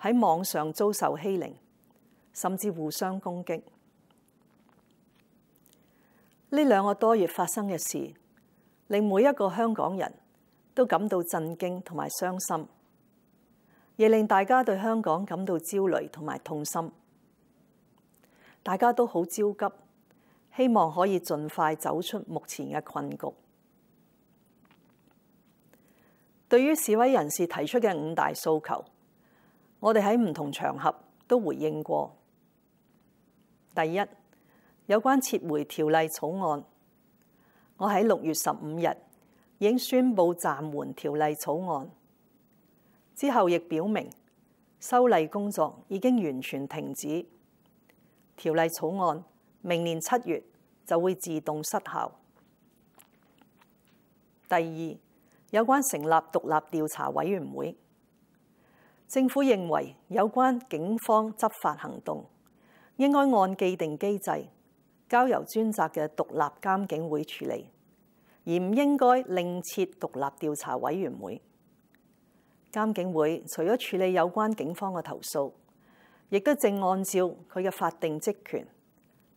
喺網上遭受欺凌，甚至互相攻擊。呢兩個多月發生嘅事，令每一個香港人都感到震驚同埋傷心，亦令大家對香港感到焦慮同埋痛心。大家都好焦急，希望可以盡快走出目前嘅困局。對於示威人士提出嘅五大訴求，我哋喺唔同場合都回應過。第一，有關撤回條例草案，我喺六月十五日已經宣布暫緩條例草案，之後亦表明修例工作已經完全停止，條例草案明年七月就會自動失效。第二，有關成立獨立調查委員會。政府認為有關警方執法行動，應該按既定機制交由專責嘅獨立監警會處理，而唔應該另設獨立調查委員會。監警會除咗處理有關警方嘅投訴，亦都正按照佢嘅法定職權，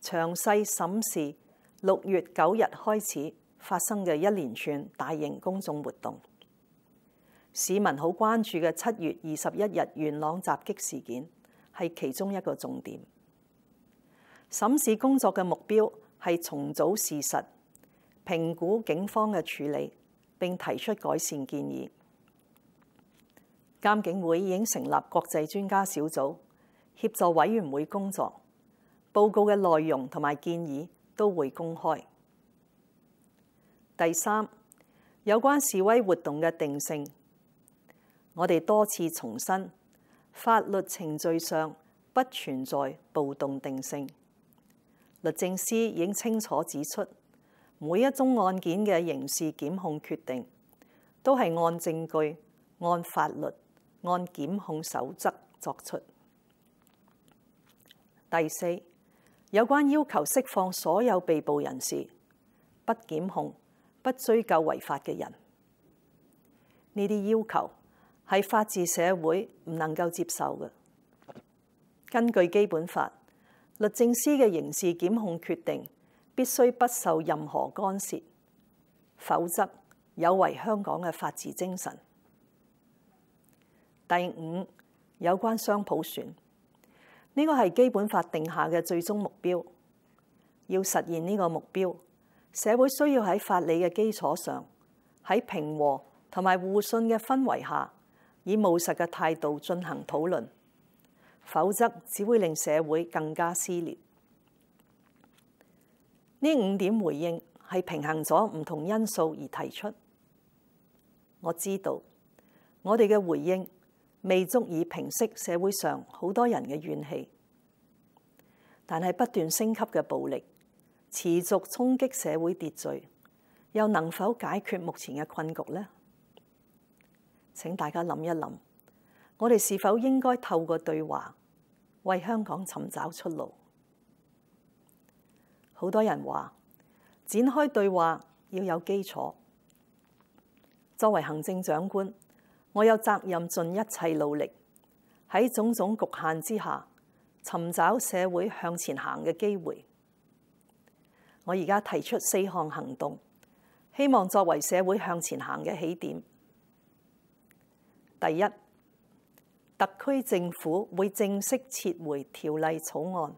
詳細審視六月九日開始發生嘅一連串大型公眾活動。市民好關注嘅七月二十一日元朗襲擊事件係其中一個重點。審視工作嘅目標係重組事實、評估警方嘅處理並提出改善建議。監警會已經成立國際專家小組協助委員會工作，報告嘅內容同埋建議都會公開。第三，有關示威活動嘅定性。我哋多次重申，法律程序上不存在暴动定性。律政司已清楚指出，每一宗案件嘅刑事检控决定都系按证据、按法律、按检控守则作出。第四，有关要求释放所有被捕人士、不检控、不追究违法嘅人，呢啲要求。係法治社會唔能夠接受嘅。根據基本法，律政司嘅刑事檢控決定必須不受任何干涉，否則有違香港嘅法治精神。第五有關雙普選，呢個係基本法定下嘅最終目標。要實現呢個目標，社會需要喺法理嘅基礎上，喺平和同埋互信嘅氛圍下。以务实嘅态度进行讨论，否则只会令社会更加撕裂。呢五点回应系平衡咗唔同因素而提出。我知道我哋嘅回应未足以平息社会上好多人嘅怨气，但系不断升级嘅暴力持续冲击社会秩序，又能否解决目前嘅困局呢？請大家諗一諗，我哋是否應該透過對話為香港尋找出路？好多人話展開對話要有基礎。作為行政長官，我有責任盡一切努力喺種種局限之下尋找社會向前行嘅機會。我而家提出四項行動，希望作為社會向前行嘅起點。第一，特区政府会正式撤回條例草案，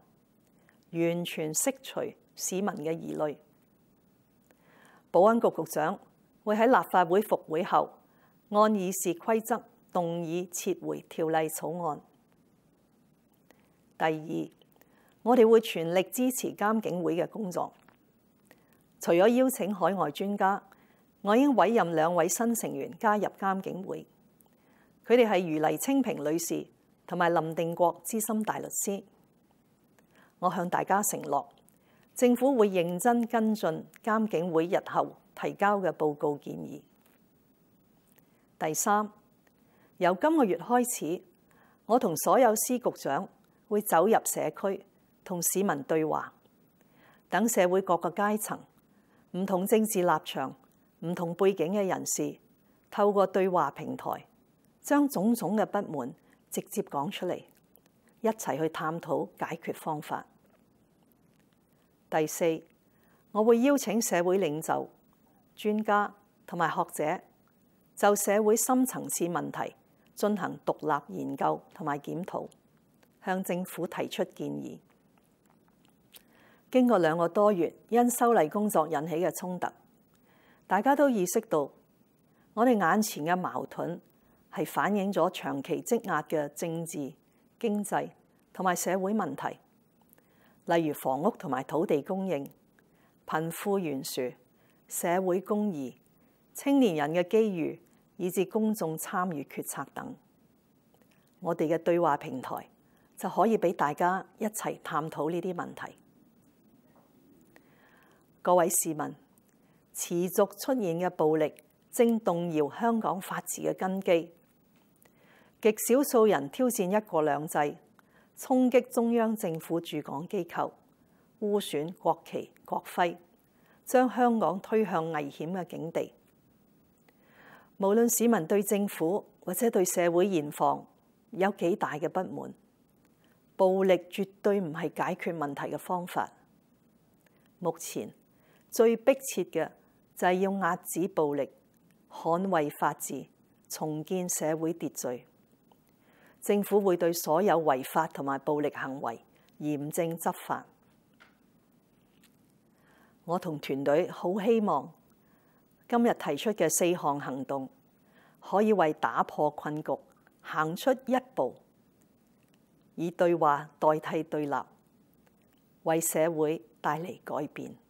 完全釋除市民嘅疑慮。保安局局長會喺立法會復會後，按議事規則動議撤回條例草案。第二，我哋會全力支持監警會嘅工作。除咗邀請海外專家，我已經委任兩位新成員加入監警會。佢哋係如黎清平女士同埋林定国资深大律师。我向大家承诺，政府会认真跟进监警会日后提交嘅报告建议。第三，由今个月开始，我同所有司局长会走入社区，同市民对话，等社会各个阶层、唔同政治立场、唔同背景嘅人士，透过对话平台。將種種嘅不滿直接講出嚟，一齊去探討解決方法。第四，我會邀請社會領袖、專家同埋學者就社會深層次問題進行獨立研究同埋檢討，向政府提出建議。經過兩個多月，因修例工作引起嘅衝突，大家都意識到我哋眼前嘅矛盾。係反映咗長期積壓嘅政治、經濟同埋社會問題，例如房屋同埋土地供應、貧富懸殊、社會公義、青年人嘅機遇，以至公眾參與決策等。我哋嘅對話平台就可以俾大家一齊探討呢啲問題。各位市民，持續出現嘅暴力正動搖香港法治嘅根基。极少数人挑战一国两制，冲击中央政府驻港机构，污损国旗国徽，将香港推向危险嘅境地。无论市民对政府或者对社会严防有几大嘅不满，暴力绝对唔系解决问题嘅方法。目前最迫切嘅就系要壓止暴力，捍卫法治，重建社会秩序。政府會對所有違法同埋暴力行為嚴正執法。我同團隊好希望今日提出嘅四項行動，可以為打破困局、行出一步，以對話代替對立，為社會帶嚟改變。